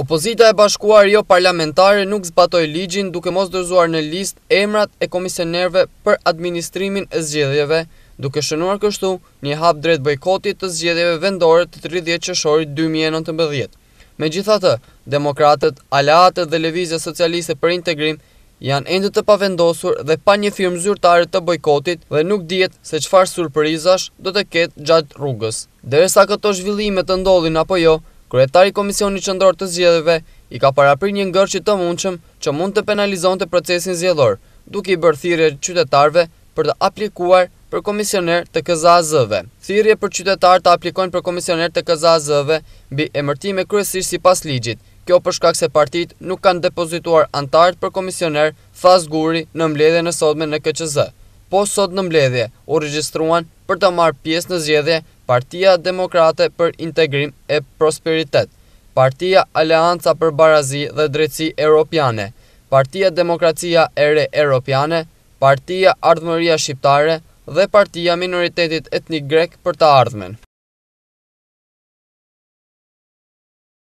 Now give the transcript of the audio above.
Opozita e bashkuar jo parlamentare nuk zbatoj ligjin duke mos dërzuar në list emrat e komisionerve për administrimin e zgjedhjeve, duke shënuar kështu një hap drejt bojkotit të zgjedhjeve vendore të 30 qëshorit 2019. Me gjitha të, demokratët, alatët dhe levizja socialiste për integrim janë endët të pavendosur dhe pa një firmë zyrtare të bojkotit dhe nuk djetë se qëfar surprizash do të ketë gjatë rrugës. Dere sa këto zhvillimet të ndodhin apo jo, Kretari i Komisionit Qendror të Zgjedhjeve i ka paraprirë një që të mundshëm që mund të penalizonte procesin zgjedhor, duke i bërë thirrje qytetarëve për të aplikuar për komisioner të KZAZ-ve. Thirrje për qytetar të aplikojnë për komisioner të KZAZ-ve mbi emërtime kryesisht sipas ligjit. Kjo për shkak se partitë nuk kanë depozituar antarët për komisioner Fazguri në mbledhjen e sotme në KQZ po sot në mbledhje u registruan për të marrë pjesë në zjedhje Partia Demokrate për Integrim e Prosperitet, Partia Aleanca për Barazi dhe Drejtësi Europiane, Partia Demokracia Ere Europiane, Partia Ardhëmëria Shqiptare dhe Partia Minoritetit Etnik Grek për të ardhmen.